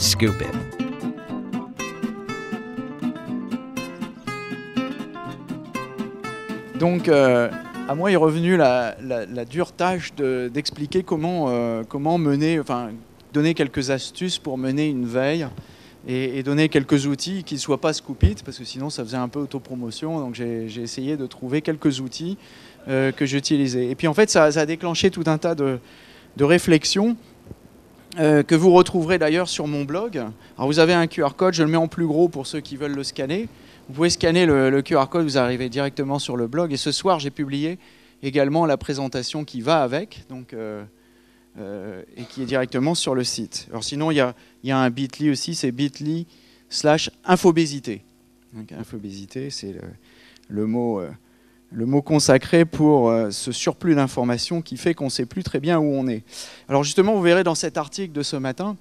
Scoop Donc, euh, à moi est revenue la, dure tâche d'expliquer comment, euh, comment mener, enfin, donner quelques astuces pour mener une veille et, donner quelques outils qui ne soient pas scoopit parce que sinon ça faisait un peu autopromotion. Donc, j'ai essayé de trouver quelques outils euh, que j'utilisais. Et puis, en fait, ça, a déclenché tout un tas de, de réflexions. Euh, que vous retrouverez d'ailleurs sur mon blog. Alors vous avez un QR code, je le mets en plus gros pour ceux qui veulent le scanner. Vous pouvez scanner le, QR code, vous arrivez directement sur le blog. Et ce soir, j'ai publié également la présentation qui va avec, donc, euh, euh, et qui est directement sur le site. Alors sinon, il y a, y a, un bit.ly aussi, c'est bit.ly slash infobésité. infobésité, c'est le, le mot le mot consacré pour euh, ce surplus d'informations qui fait qu'on ne sait plus très bien où on est. Alors justement, vous verrez dans cet article de ce matin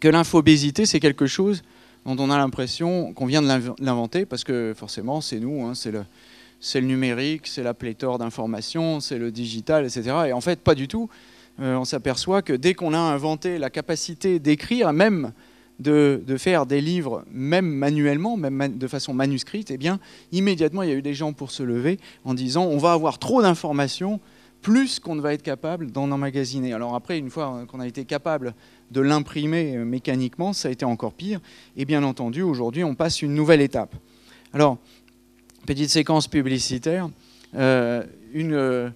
que l'infobésité, c'est quelque chose dont on a l'impression qu'on vient de l'inventer, parce que forcément, c'est nous, hein, c'est le, le, numérique, c'est la pléthore d'informations, c'est le digital, etc. Et en fait, pas du tout. Euh, on s'aperçoit que dès qu'on a inventé la capacité d'écrire, même de, faire des livres, même manuellement, même de façon manuscrite, eh bien, immédiatement, il y a eu des gens pour se lever en disant on va avoir trop d'informations, plus qu'on ne va être capable d'en emmagasiner. Alors après, une fois qu'on a été capable de l'imprimer euh, mécaniquement, ça a été encore pire. Et bien entendu, aujourd'hui, on passe une nouvelle étape. Alors, petite séquence publicitaire, euh, une, euh,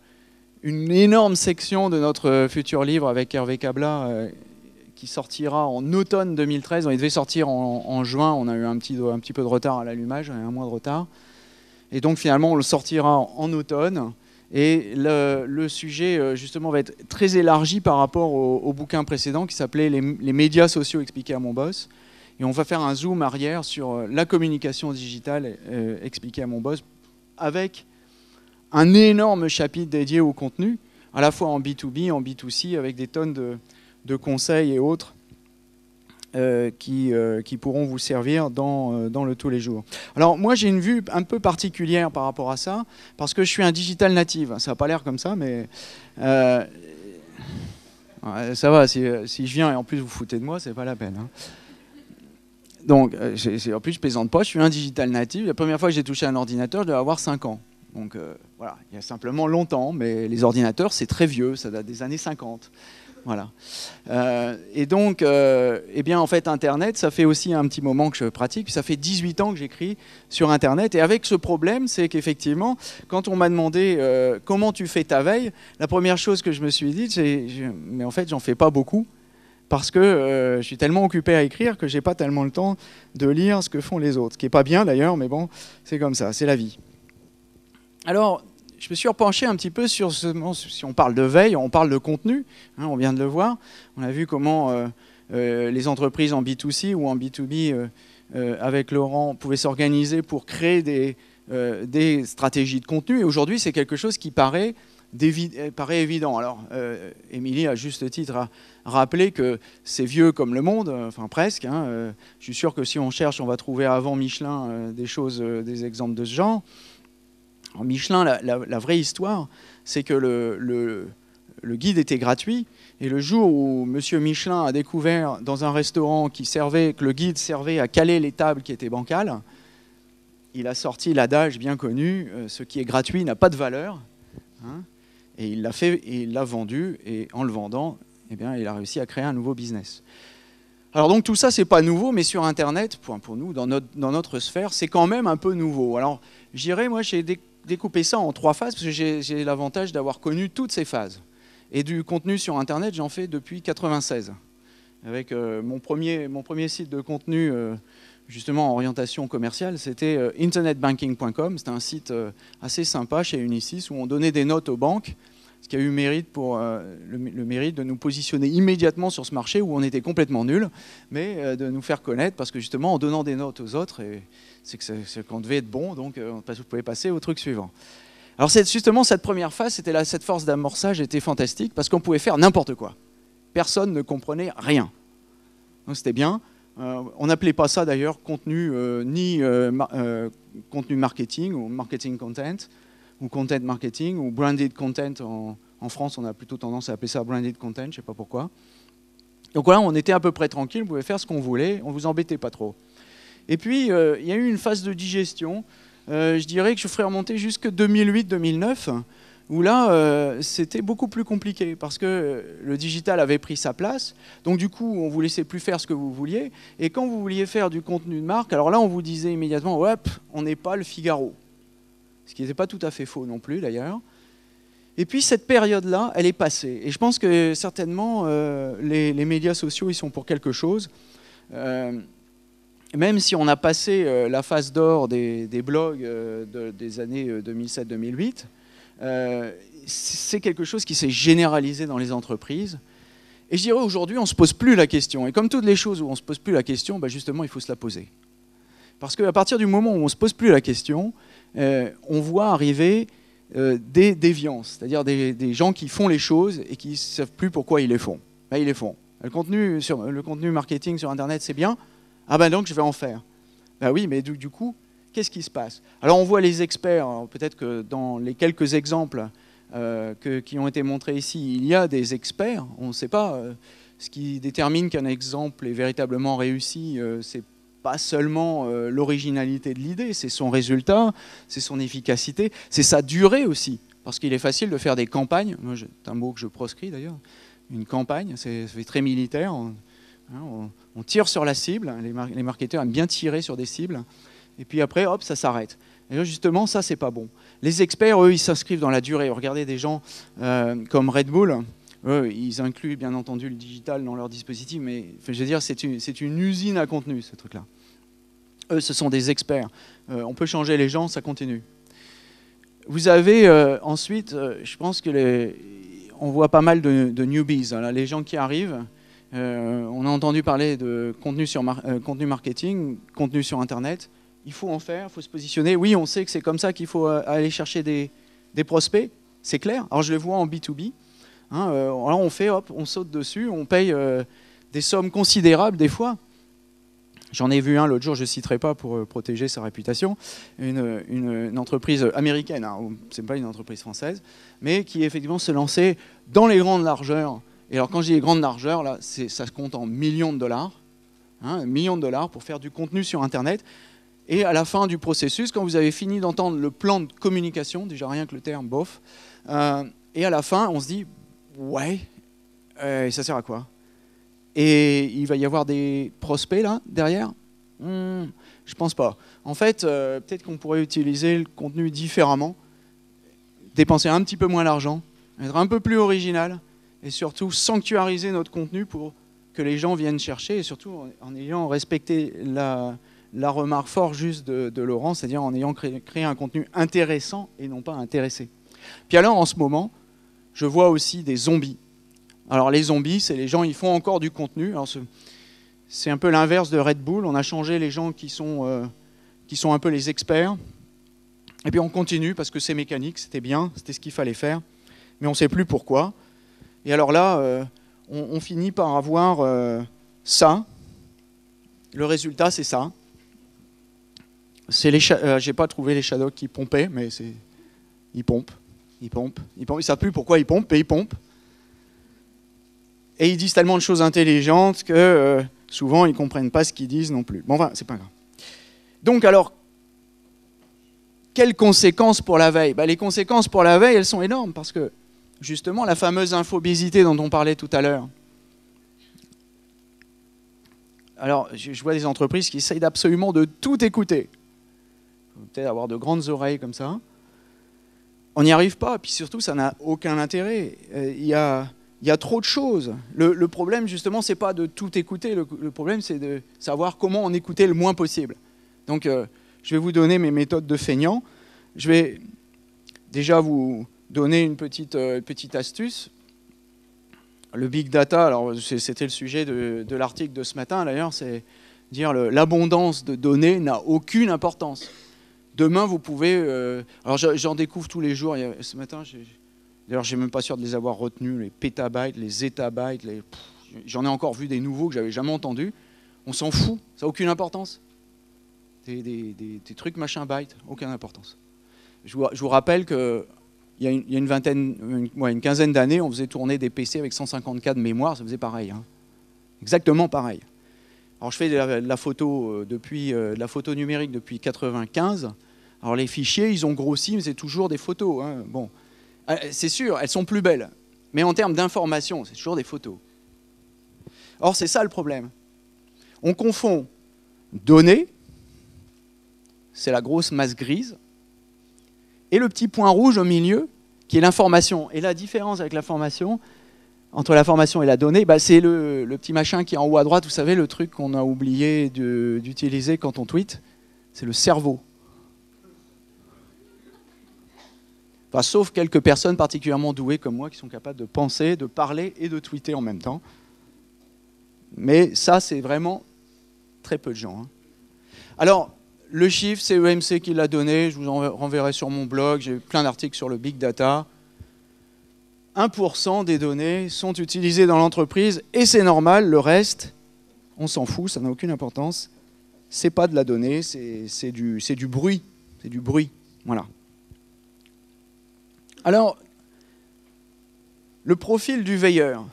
une, énorme section de notre futur livre avec Hervé Cabla qui sortira en automne 2013. Il devait sortir en, juin, on a eu un petit, un petit peu de retard à l'allumage, un mois de retard. Et donc finalement, on le sortira en automne. Et le, sujet, euh, justement, va être très élargi par rapport au, bouquin précédent qui s'appelait les, médias sociaux expliqués à mon boss. Et on va faire un zoom arrière sur euh, la communication digitale euh, expliquée à mon boss avec un énorme chapitre dédié au contenu, à la fois en B2B, en B2C, avec des tonnes de, de conseils et autres euh, qui, euh, qui, pourront vous servir euh, dans, le tous les jours. Alors moi j'ai une vue un peu particulière par rapport à ça, parce que je suis un digital native. Ça n'a pas l'air comme ça, mais ça va, si, je viens et en plus vous foutez de moi, c'est pas la peine. Hein. Donc en plus je plaisante pas, je suis un digital native. La première fois que j'ai touché un ordinateur, je devais avoir 5 ans. Donc voilà, il y a simplement longtemps, mais les ordinateurs c'est très vieux, ça date des années 50. Voilà. Euh, et donc, euh, eh bien, en fait, Internet, ça fait aussi un petit moment que je pratique. Ça fait 18 ans que j'écris sur Internet. Et avec ce problème, c'est qu'effectivement, quand on m'a demandé euh, comment tu fais ta veille, la première chose que je me suis dit, c'est mais en fait, j'en fais pas beaucoup parce que je suis tellement occupé à écrire que j'ai pas tellement le temps de lire ce que font les autres. Ce qui est pas bien d'ailleurs, mais bon, c'est comme ça, c'est la vie. Alors, je me suis repenché un petit peu sur ce. Si on parle de veille, on parle de contenu, hein, on vient de le voir. On a vu comment euh, euh, les entreprises en B2C ou en B2B euh, avec Laurent pouvaient s'organiser pour créer des, stratégies de contenu. Et aujourd'hui, c'est quelque chose qui paraît, paraît évident. Alors, Émilie, à juste titre, a rappelé que c'est vieux comme le monde, enfin presque. Hein, je suis sûr que si on cherche, on va trouver avant Michelin des choses, des exemples de ce genre. Michelin, la, vraie histoire, c'est que le, le, guide était gratuit. Et le jour où M. Michelin a découvert dans un restaurant qui servait, que le guide servait à caler les tables qui étaient bancales, il a sorti l'adage bien connu euh, ce qui est gratuit n'a pas de valeur. Hein, et il l'a fait, il l'a vendu. Et en le vendant, eh bien, il a réussi à créer un nouveau business. Alors donc tout ça, c'est pas nouveau, mais sur Internet, pour, nous, dans notre, dans notre sphère, c'est quand même un peu nouveau. Alors j'irai, moi, j'ai découper ça en trois phases, parce que j'ai l'avantage d'avoir connu toutes ces phases. Et du contenu sur Internet, j'en fais depuis 1996. Avec euh, mon, premier, mon premier site de contenu, euh, justement en orientation commerciale, c'était euh, internetbanking.com. C'était un site assez sympa chez Unisys où on donnait des notes aux banques ce qui a eu euh, le, mérite de nous positionner immédiatement sur ce marché où on était complètement nul, mais euh, de nous faire connaître parce que justement en donnant des notes aux autres, c'est qu'on devait être bon, donc euh, vous pouvez passer au truc suivant. Alors justement cette première phase, là cette force d'amorçage était fantastique parce qu'on pouvait faire n'importe quoi. Personne ne comprenait rien. Donc c'était bien. on n'appelait pas ça d'ailleurs contenu ni contenu marketing ou marketing content ou content marketing, ou branded content. En, France, on a plutôt tendance à appeler ça branded content, je ne sais pas pourquoi. Donc voilà, on était à peu près tranquille, on pouvait faire ce qu'on voulait, on ne vous embêtait pas trop. Et puis, euh, il y a eu une phase de digestion, euh, je dirais que je ferais remonter jusque 2008-2009, où là, euh, c'était beaucoup plus compliqué, parce que le digital avait pris sa place, donc du coup, on ne vous laissait plus faire ce que vous vouliez, et quand vous vouliez faire du contenu de marque, alors là, on vous disait immédiatement, hop, on n'est pas le Figaro ce qui n'était pas tout à fait faux non plus d'ailleurs. Et puis cette période-là, elle est passée. Et je pense que certainement, euh, les, médias sociaux, ils sont pour quelque chose. Euh, même si on a passé euh, la phase d'or des, blogs des années 2007-2008, c'est quelque chose qui s'est généralisé dans les entreprises. Et je dirais aujourd'hui, on ne se pose plus la question. Et comme toutes les choses où on ne se pose plus la question, bah, justement, il faut se la poser. Parce qu'à partir du moment où on ne se pose plus la question, euh, on voit arriver euh, des déviances, c'est-à-dire des, gens qui font les choses et qui ne savent plus pourquoi ils les font. Ben, ils les font. Le contenu, marketing sur Internet, c'est bien. Ah ben donc, je vais en faire. Ben oui, mais du, coup, qu'est-ce qui se passe Alors, on voit les experts. Peut-être que dans les quelques exemples euh, qui ont été montrés ici, il y a des experts. On ne sait pas. ce qui détermine qu'un exemple est véritablement réussi, c'est pas seulement euh, l'originalité de l'idée, c'est son résultat, c'est son efficacité, c'est sa durée aussi. Parce qu'il est facile de faire des campagnes, c'est un mot que je proscris d'ailleurs, une campagne, c'est très militaire, hein, on, tire sur la cible, hein, les, marketeurs aiment bien tirer sur des cibles, et puis après, hop, ça s'arrête. Et justement, ça, c'est pas bon. Les experts, eux, ils s'inscrivent dans la durée. Regardez des gens euh, comme Red Bull, eux, ils incluent bien entendu le digital dans leur dispositif, mais je veux dire, c'est une, une, usine à contenu, ce truc-là. Eux, ce sont des experts. Euh, on peut changer les gens, ça continue. Vous avez euh, ensuite, euh, je pense que on voit pas mal de, de newbies, hein, les gens qui arrivent. on a entendu parler de contenu, sur contenu marketing, contenu sur Internet. Il faut en faire, il faut se positionner. Oui, on sait que c'est comme ça qu'il faut aller chercher des, des prospects, c'est clair. Alors je le vois en B2B alors hein, euh, on fait, hop, on saute dessus, on paye euh, des sommes considérables des fois. J'en ai vu un l'autre jour, je ne citerai pas pour euh, protéger sa réputation, une, entreprise américaine, hein, ce n'est pas une entreprise française, mais qui effectivement se lançait dans les grandes largeurs. Et alors quand je dis les grandes largeurs, là, ça se compte en millions de dollars, hein, millions de dollars pour faire du contenu sur Internet. Et à la fin du processus, quand vous avez fini d'entendre le plan de communication, déjà rien que le terme bof, et à la fin, on se dit, ouais, euh, et ça sert à quoi Et il va y avoir des prospects là, derrière Je hmm, Je pense pas. En fait, euh, peut-être qu'on pourrait utiliser le contenu différemment, dépenser un petit peu moins d'argent, être un peu plus original, et surtout sanctuariser notre contenu pour que les gens viennent chercher, et surtout en ayant respecté la, remarque fort juste de, Laurent, c'est-à-dire en ayant créé, un contenu intéressant et non pas intéressé. Puis alors, en ce moment, je vois aussi des zombies. Alors les zombies, c'est les gens, ils font encore du contenu. C'est un peu l'inverse de Red Bull. On a changé les gens qui sont, euh, qui sont un peu les experts. Et puis on continue parce que c'est mécanique, c'était bien, c'était ce qu'il fallait faire. Mais on ne sait plus pourquoi. Et alors là, euh, on, finit par avoir euh, ça. Le résultat, c'est ça. C'est les, j'ai pas trouvé les shadows qui pompaient, mais c'est, ils pompent. Ils pompent, ils ne savent plus pourquoi ils pompent, mais ils pompent. Et ils disent tellement de choses intelligentes que euh, souvent ils ne comprennent pas ce qu'ils disent non plus. Bon, enfin, c'est pas grave. Donc alors, quelles conséquences pour la veille bah, Les conséquences pour la veille, elles sont énormes parce que justement, la fameuse infobésité dont on parlait tout à l'heure. Alors, je vois des entreprises qui essayent absolument de tout écouter. Peut-être avoir de grandes oreilles comme ça on n'y arrive pas. Puis surtout, ça n'a aucun intérêt. Il euh, y a, trop de choses. Le, problème, justement, c'est pas de tout écouter. Le, problème, c'est de savoir comment en écouter le moins possible. Donc, euh, je vais vous donner mes méthodes de feignant. Je vais déjà vous donner une petite, euh, astuce. Le big data, alors c'était le sujet de, l'article de ce matin d'ailleurs, c'est dire l'abondance de données n'a aucune importance. Demain, vous pouvez. Euh, alors, j'en découvre tous les jours. Ce matin, d'ailleurs, j'ai même pas sûr de les avoir retenus les pétabytes, les zettabytes, Les... J'en ai encore vu des nouveaux que j'avais jamais entendus. On s'en fout, ça n'a aucune importance. Des, trucs machin byte, aucune importance. Je vous, rappelle que il y a une, vingtaine, une quinzaine d'années, on faisait tourner des PC avec 150K de mémoire, ça faisait pareil. Hein. Exactement pareil. Alors je fais de la, photo euh, depuis, euh, la photo numérique depuis 95. Alors les fichiers, ils ont grossi, mais c'est toujours des photos. Hein. Bon, euh, c'est sûr, elles sont plus belles. Mais en termes d'information, c'est toujours des photos. Or, c'est ça le problème. On confond données, c'est la grosse masse grise, et le petit point rouge au milieu, qui est l'information. Et la différence avec l'information, entre l'information et la donnée, bah, c'est le, le, petit machin qui est en haut à droite, vous savez, le truc qu'on a oublié d'utiliser quand on tweet, c'est le cerveau. sauf quelques personnes particulièrement douées comme moi qui sont capables de penser, de parler et de tweeter en même temps. Mais ça, c'est vraiment très peu de gens. Hein. Alors, le chiffre, c'est EMC qui l'a donné. Je vous en renverrai sur mon blog. J'ai plein d'articles sur le big data. 1% des données sont utilisées dans l'entreprise et c'est normal. Le reste, on s'en fout, ça n'a aucune importance. C'est pas de la donnée, c'est du, du bruit. C'est du bruit. Voilà. Alors, le profil du veilleur.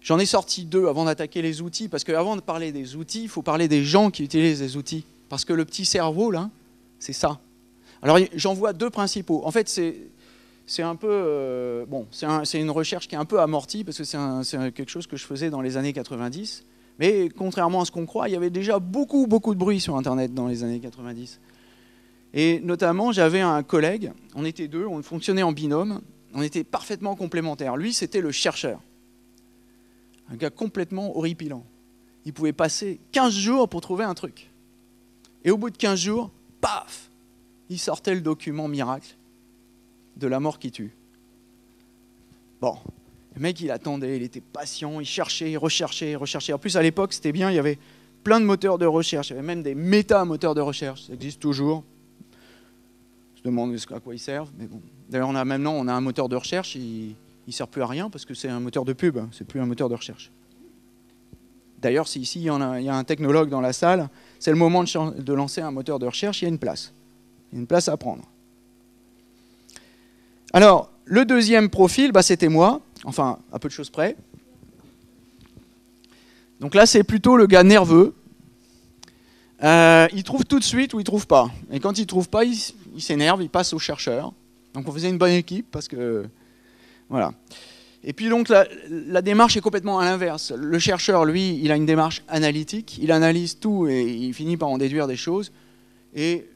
J'en ai sorti deux avant d'attaquer les outils, parce qu'avant de parler des outils, il faut parler des gens qui utilisent les outils. Parce que le petit cerveau, là, c'est ça. Alors j'en vois deux principaux. En fait, c'est un peu... Euh, bon, c'est une recherche qui est un peu amortie, parce que c'est quelque chose que je faisais dans les années 90. Mais contrairement à ce qu'on croit, il y avait déjà beaucoup, beaucoup de bruit sur Internet dans les années 90. Et notamment, j'avais un collègue, on était deux, on fonctionnait en binôme, on était parfaitement complémentaires. Lui, c'était le chercheur. Un gars complètement horripilant. Il pouvait passer 15 jours pour trouver un truc. Et au bout de 15 jours, paf Il sortait le document miracle de la mort qui tue. Bon, le mec, il attendait, il était patient, il cherchait, il recherchait, il recherchait. En plus, à l'époque, c'était bien, il y avait plein de moteurs de recherche, il y avait même des méta-moteurs de recherche, ça existe toujours se demande à quoi ils servent. D'ailleurs, on a maintenant on a un moteur de recherche, il ne sert plus à rien parce que c'est un moteur de pub, c'est plus un moteur de recherche. D'ailleurs, si ici il y, a, un technologue dans la salle, c'est le moment de, lancer un moteur de recherche, il y a une place. Il y a une place à prendre. Alors, le deuxième profil, bah, c'était moi, enfin, à peu de choses près. Donc là, c'est plutôt le gars nerveux. Euh, il trouve tout de suite ou il trouve pas. Et quand il trouve pas, il, il s'énerve, il passe au chercheur. Donc on faisait une bonne équipe parce que. Voilà. Et puis donc la, démarche est complètement à l'inverse. Le chercheur, lui, il a une démarche analytique, il analyse tout et il finit par en déduire des choses. Et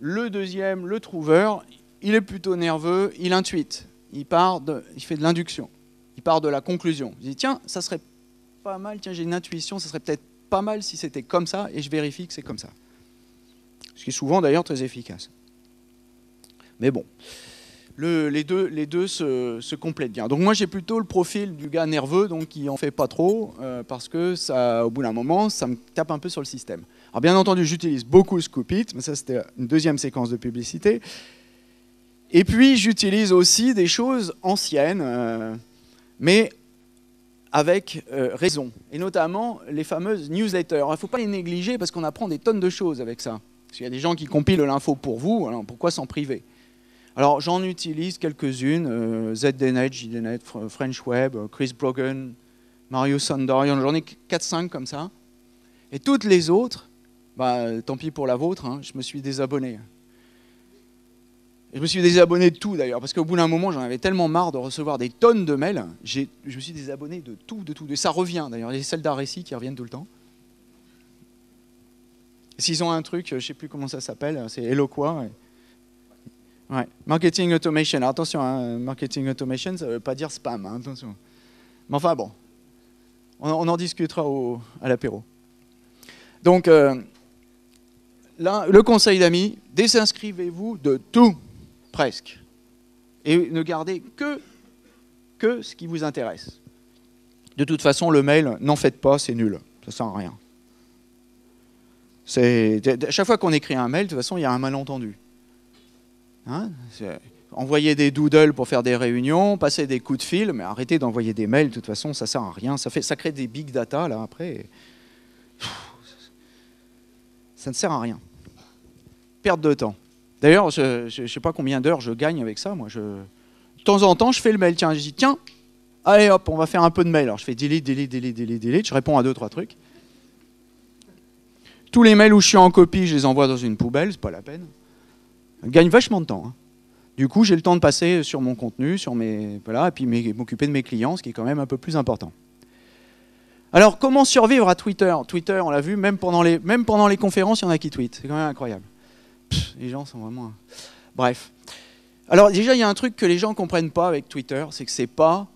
le deuxième, le trouveur, il est plutôt nerveux, il intuite, il, part de, il fait de l'induction, il part de la conclusion. Il dit tiens, ça serait pas mal, tiens, j'ai une intuition, ça serait peut-être pas mal si c'était comme ça et je vérifie que c'est comme ça. Ce qui est souvent d'ailleurs très efficace. Mais bon, les deux, se, complètent bien. Donc moi j'ai plutôt le profil du gars nerveux, donc qui en fait pas trop, euh, parce que ça, au bout d'un moment, ça me tape un peu sur le système. Alors bien entendu, j'utilise beaucoup Scoop mais ça c'était une deuxième séquence de publicité. Et puis j'utilise aussi des choses anciennes, euh, mais avec euh, raison, et notamment les fameuses newsletters. il ne faut pas les négliger parce qu'on apprend des tonnes de choses avec ça. Parce y a des gens qui compilent l'info pour vous, alors pourquoi s'en priver alors j'en utilise quelques-unes, euh, ZDNet, French Web, euh, Chris Brogan, Mario Sandorian, j'en ai 4-5 comme ça. Et toutes les autres, bah, tant pis pour la vôtre, hein, je me suis désabonné. je me suis désabonné de tout d'ailleurs, parce qu'au bout d'un moment, j'en avais tellement marre de recevoir des tonnes de mails, je me suis désabonné de tout, de tout. Et ça revient d'ailleurs, les celles récit qui reviennent tout le temps. S'ils ont un truc, euh, je ne sais plus comment ça s'appelle, c'est Eloqua... Ouais. Marketing automation. attention, hein, marketing automation, ça ne veut pas dire spam. Hein, attention. Mais enfin bon, on, en discutera à l'apéro. Donc euh, là, le conseil d'amis, désinscrivez-vous de tout, presque, et ne gardez que que ce qui vous intéresse. De toute façon, le mail, n'en faites pas, c'est nul, ça sert à rien. C'est à chaque fois qu'on écrit un mail, de toute façon, il y a un malentendu. Hein, envoyer des doodles pour faire des réunions, passer des coups de fil, mais arrêter d'envoyer des mails, de toute façon, ça sert à rien. Ça, fait, ça crée des big data, là, après. Ça ne sert à rien. Perte de temps. D'ailleurs, je ne sais pas combien d'heures je gagne avec ça, moi. Je... De temps en temps, je fais le mail. Tiens, je dis, tiens, allez hop, on va faire un peu de mail. Alors, je fais delete, delete, delete, delete, delete. Je réponds à deux, trois trucs. Tous les mails où je suis en copie, je les envoie dans une poubelle, c'est pas la peine gagne vachement de temps. Hein. Du coup, j'ai le temps de passer sur mon contenu, sur mes voilà, et puis m'occuper de mes clients, ce qui est quand même un peu plus important. Alors, comment survivre à Twitter Twitter, on l'a vu, même pendant les même pendant les conférences, il y en a qui tweetent. C'est quand même incroyable. les gens sont vraiment. Bref. Alors déjà, il y a un truc que les gens comprennent pas avec Twitter, c'est que c'est pas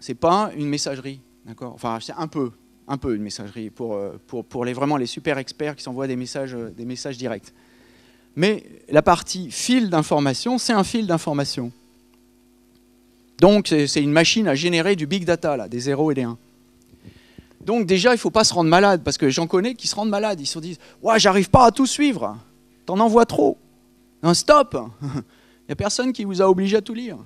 c'est pas une messagerie, d'accord Enfin, c'est un peu un peu une messagerie pour euh, pour, pour les vraiment les super experts qui s'envoient des messages euh, des messages directs mais la partie fil d'information, c'est un fil d'information. Donc c'est une machine à générer du big data, là, des 0 et des 1. Donc déjà, il ne faut pas se rendre malade, parce que j'en connais qui se rendent malades. Ils se disent Ouais, j'arrive pas à tout suivre, t'en envoies trop. stop Il n'y a personne qui vous a obligé à tout lire.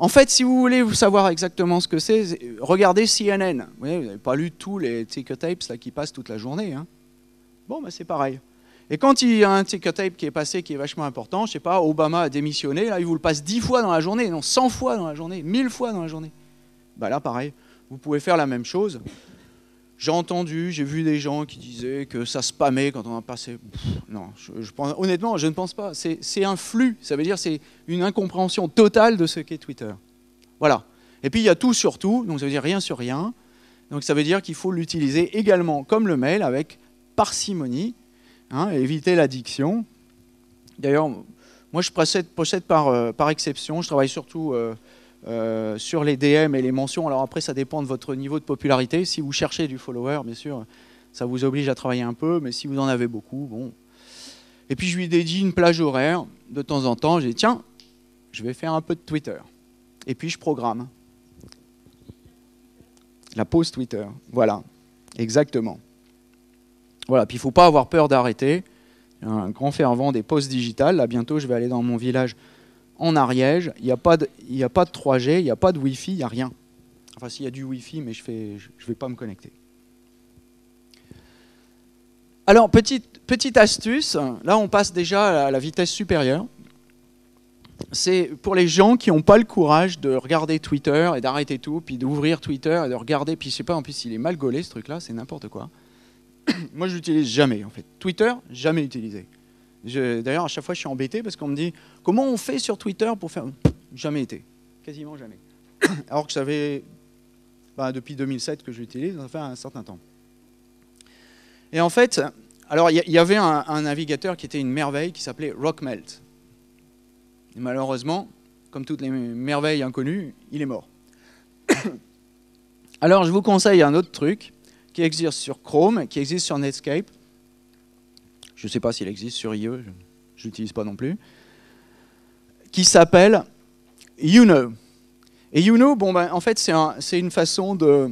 En fait, si vous voulez savoir exactement ce que c'est, regardez CNN. Vous n'avez pas lu tous les ticker tapes qui passent toute la journée. Hein. Bon, bah, c'est pareil. Et quand il y a un ticker type qui est passé, qui est vachement important, je sais pas, Obama a démissionné, là, il vous le passe 10 fois dans la journée, non, 100 fois dans la journée, 1000 fois dans la journée. Bah là, pareil, vous pouvez faire la même chose. J'ai entendu, j'ai vu des gens qui disaient que ça spammait quand on a passé. non, je, honnêtement, je ne pense pas. C'est un flux, ça veut dire c'est une incompréhension totale de ce qu'est Twitter. Voilà. Et puis il y a tout sur tout, donc ça veut dire rien sur rien. Donc ça veut dire qu'il faut l'utiliser également comme le mail avec parcimonie, Hein, éviter l'addiction. D'ailleurs, moi je procède, euh, par, exception, je travaille surtout euh, euh, sur les DM et les mentions. Alors après, ça dépend de votre niveau de popularité. Si vous cherchez du follower, bien sûr, ça vous oblige à travailler un peu, mais si vous en avez beaucoup, bon. Et puis je lui dédie une plage horaire de temps en temps. je dis tiens, je vais faire un peu de Twitter. Et puis je programme. La pause Twitter, voilà, exactement. Voilà, puis il ne faut pas avoir peur d'arrêter. Un grand fervent des postes digitales. Là, bientôt, je vais aller dans mon village en Ariège. Il n'y a, pas de, a pas de 3G, il n'y a pas de Wi-Fi, il n'y a rien. Enfin, s'il y a du Wi-Fi, mais je ne je, vais pas me connecter. Alors, petite, petite astuce, là on passe déjà à la vitesse supérieure. C'est pour les gens qui n'ont pas le courage de regarder Twitter et d'arrêter tout, puis d'ouvrir Twitter et de regarder, puis je sais pas, en plus il est mal gaulé ce truc-là, c'est n'importe quoi. moi, je l'utilise jamais, en fait. Twitter, jamais utilisé. D'ailleurs, à chaque fois, je suis embêté parce qu'on me dit comment on fait sur Twitter pour faire. Jamais été. Quasiment jamais. Alors que ça fait bah, depuis 2007 que je l'utilise, ça fait un certain temps. Et en fait, alors il y, avait un, navigateur qui était une merveille qui s'appelait Rockmelt. malheureusement, comme toutes les merveilles inconnues, il est mort. Alors je vous conseille un autre truc qui existe sur Chrome, qui existe sur Netscape. Je ne sais pas s'il existe sur IE, je n'utilise pas non plus. Qui s'appelle You Et You bon, ben, en fait, c'est une façon de.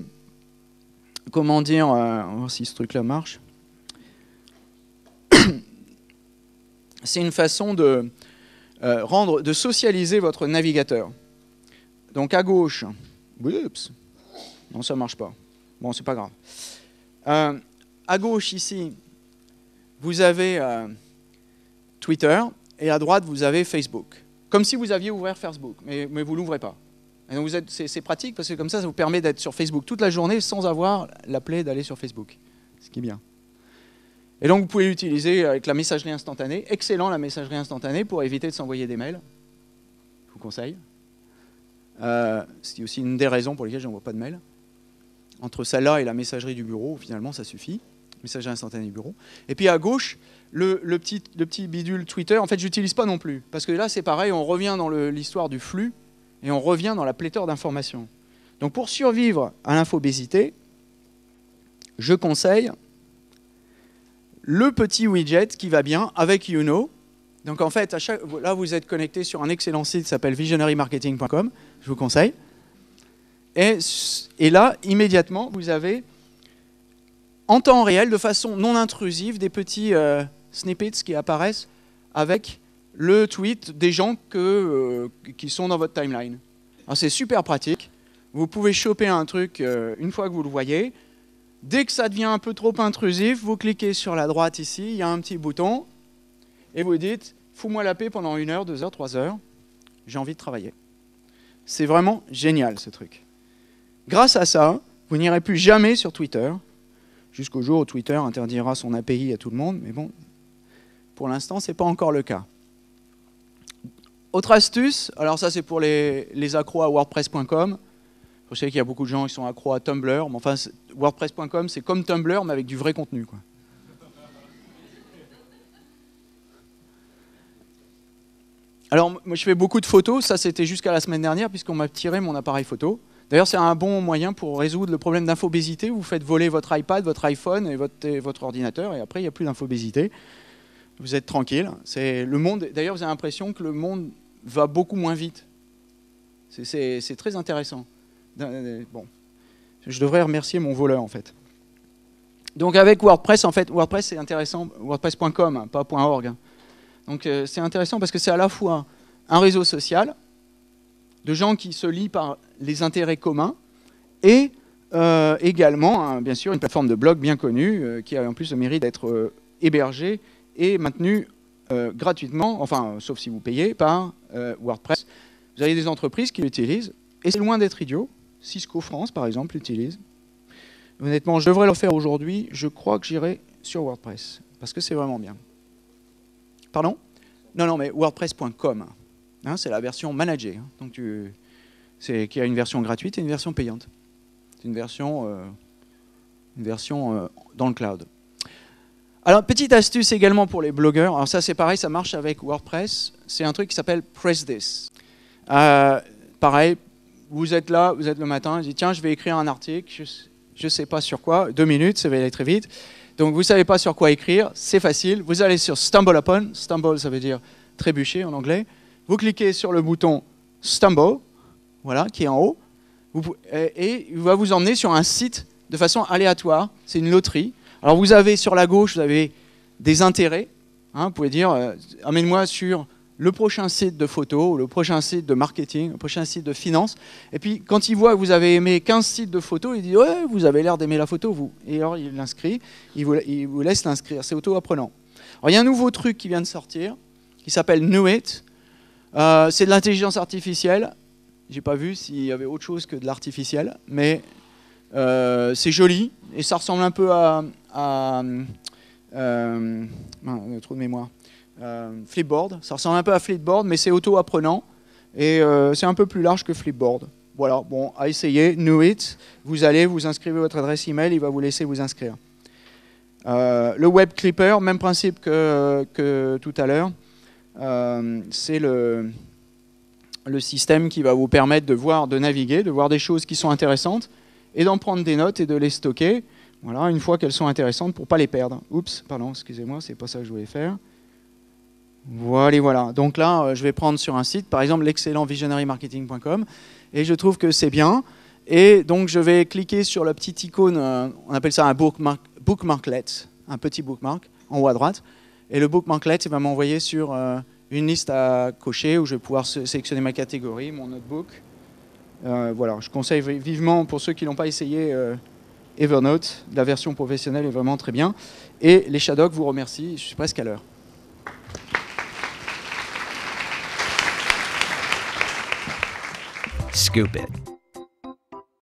Comment dire euh, On oh, si ce truc-là marche. C'est une façon de, euh, rendre, de socialiser votre navigateur. Donc à gauche, oups, non, ça marche pas. Bon, c'est pas grave. Euh, à gauche, ici, vous avez euh, Twitter, et à droite, vous avez Facebook. Comme si vous aviez ouvert Facebook, mais, mais vous ne l'ouvrez pas. C'est pratique, parce que comme ça, ça vous permet d'être sur Facebook toute la journée sans avoir la plaie d'aller sur Facebook, ce qui est bien. Et donc, vous pouvez l'utiliser avec la messagerie instantanée. Excellent, la messagerie instantanée, pour éviter de s'envoyer des mails. Je vous conseille. Euh, c'est aussi une des raisons pour lesquelles je n'envoie pas de mails entre celle-là et la messagerie du bureau, finalement, ça suffit. Messagerie instantanée du bureau. Et puis à gauche, le, petit, bidule Twitter, en fait, j'utilise pas non plus. Parce que là, c'est pareil, on revient dans l'histoire du flux et on revient dans la pléthore d'informations. Donc pour survivre à l'infobésité, je conseille le petit widget qui va bien avec YouKnow. Donc en fait, là, vous êtes connecté sur un excellent site qui s'appelle visionarymarketing.com, je vous conseille. Et, là, immédiatement, vous avez en temps réel, de façon non intrusive, des petits euh, snippets qui apparaissent avec le tweet des gens que, euh, qui sont dans votre timeline. C'est super pratique. Vous pouvez choper un truc euh, une fois que vous le voyez. Dès que ça devient un peu trop intrusif, vous cliquez sur la droite ici, il y a un petit bouton, et vous dites, fous-moi la paix pendant une heure, deux heures, trois heures, j'ai envie de travailler. C'est vraiment génial ce truc. Grâce à ça, vous n'irez plus jamais sur Twitter, jusqu'au jour où Twitter interdira son API à tout le monde, mais bon, pour l'instant, ce n'est pas encore le cas. Autre astuce, alors ça c'est pour les, les, accros à wordpress.com. Je sais qu'il y a beaucoup de gens qui sont accros à Tumblr, mais enfin wordpress.com c'est comme Tumblr mais avec du vrai contenu. Quoi. Alors moi je fais beaucoup de photos, ça c'était jusqu'à la semaine dernière puisqu'on m'a tiré mon appareil photo. D'ailleurs, c'est un bon moyen pour résoudre le problème d'infobésité. Vous faites voler votre iPad, votre iPhone et votre, ordinateur, et après, il n'y a plus d'infobésité. Vous êtes tranquille. C'est le monde. D'ailleurs, vous avez l'impression que le monde va beaucoup moins vite. C'est très intéressant. Bon, je devrais remercier mon voleur en fait. Donc avec WordPress, en fait, WordPress c'est intéressant. WordPress.com, hein, pas .org. Hein. Donc euh, c'est intéressant parce que c'est à la fois un réseau social de gens qui se lient par les intérêts communs, et euh, également, hein, bien sûr, une plateforme de blog bien connue, euh, qui a en plus le mérite d'être euh, hébergée et maintenue gratuitement, enfin, sauf si vous payez, par WordPress. Vous avez des entreprises qui l'utilisent, et c'est loin d'être idiot. Cisco France, par exemple, l'utilise. Honnêtement, je devrais le faire aujourd'hui, je crois que j'irai sur WordPress, parce que c'est vraiment bien. Pardon Non, non, mais wordpress.com. Hein, c'est la version managée. Hein. Donc tu, c'est qu'il y a une version gratuite et une version payante. C'est une version, euh, une version euh, dans le cloud. Alors, petite astuce également pour les blogueurs. Alors ça, c'est pareil, ça marche avec WordPress. C'est un truc qui s'appelle Press This. Euh, pareil, vous êtes là, vous êtes le matin, vous dites, tiens, je vais écrire un article, je ne sais pas sur quoi, deux minutes, ça va aller très vite. Donc, vous ne savez pas sur quoi écrire, c'est facile. Vous allez sur Stumble Upon. Stumble, ça veut dire trébucher en anglais vous cliquez sur le bouton Stumble, voilà, qui est en haut, et il va vous emmener sur un site de façon aléatoire. C'est une loterie. Alors vous avez sur la gauche, vous avez des intérêts. Hein, vous pouvez dire, euh, emmène moi sur le prochain site de photo, le prochain site de marketing, le prochain site de finance. Et puis quand il voit que vous avez aimé 15 sites de photos, il dit, ouais, vous avez l'air d'aimer la photo, vous. Et alors il l'inscrit, il, vous, laisse l'inscrire. C'est auto-apprenant. Alors il y a un nouveau truc qui vient de sortir, qui s'appelle It ». Euh, c'est de l'intelligence artificielle. J'ai pas vu s'il y avait autre chose que de l'artificiel, mais euh, c'est joli et ça ressemble un peu à, euh, de mémoire. Flipboard, ça ressemble un peu à Flipboard, mais c'est auto-apprenant et c'est un peu plus large que Flipboard. Voilà, bon, à essayer, it. vous allez vous inscrivez votre adresse email, il va vous laisser vous inscrire. le Web Clipper, même principe que tout à l'heure, euh, c'est le, système qui va vous permettre de voir, de naviguer, de voir des choses qui sont intéressantes et d'en prendre des notes et de les stocker. Voilà, une fois qu'elles sont intéressantes pour pas les perdre. Oups, pardon, excusez-moi, c'est pas ça que je voulais faire. Voilà, voilà. Donc là, euh, je vais prendre sur un site, par exemple l'excellent visionarymarketing.com, et je trouve que c'est bien. Et donc je vais cliquer sur la petite icône, euh, on appelle ça un bookmark, bookmarklet, un petit bookmark en haut à droite. Et le bookmarklet il va m'envoyer sur euh, une liste à cocher où je vais pouvoir sélectionner ma catégorie, mon notebook. Euh, voilà, je conseille vivement pour ceux qui n'ont pas essayé euh, Evernote, la version professionnelle est vraiment très bien. Et les Shadow vous remercient, je suis presque à l'heure. Scoop it.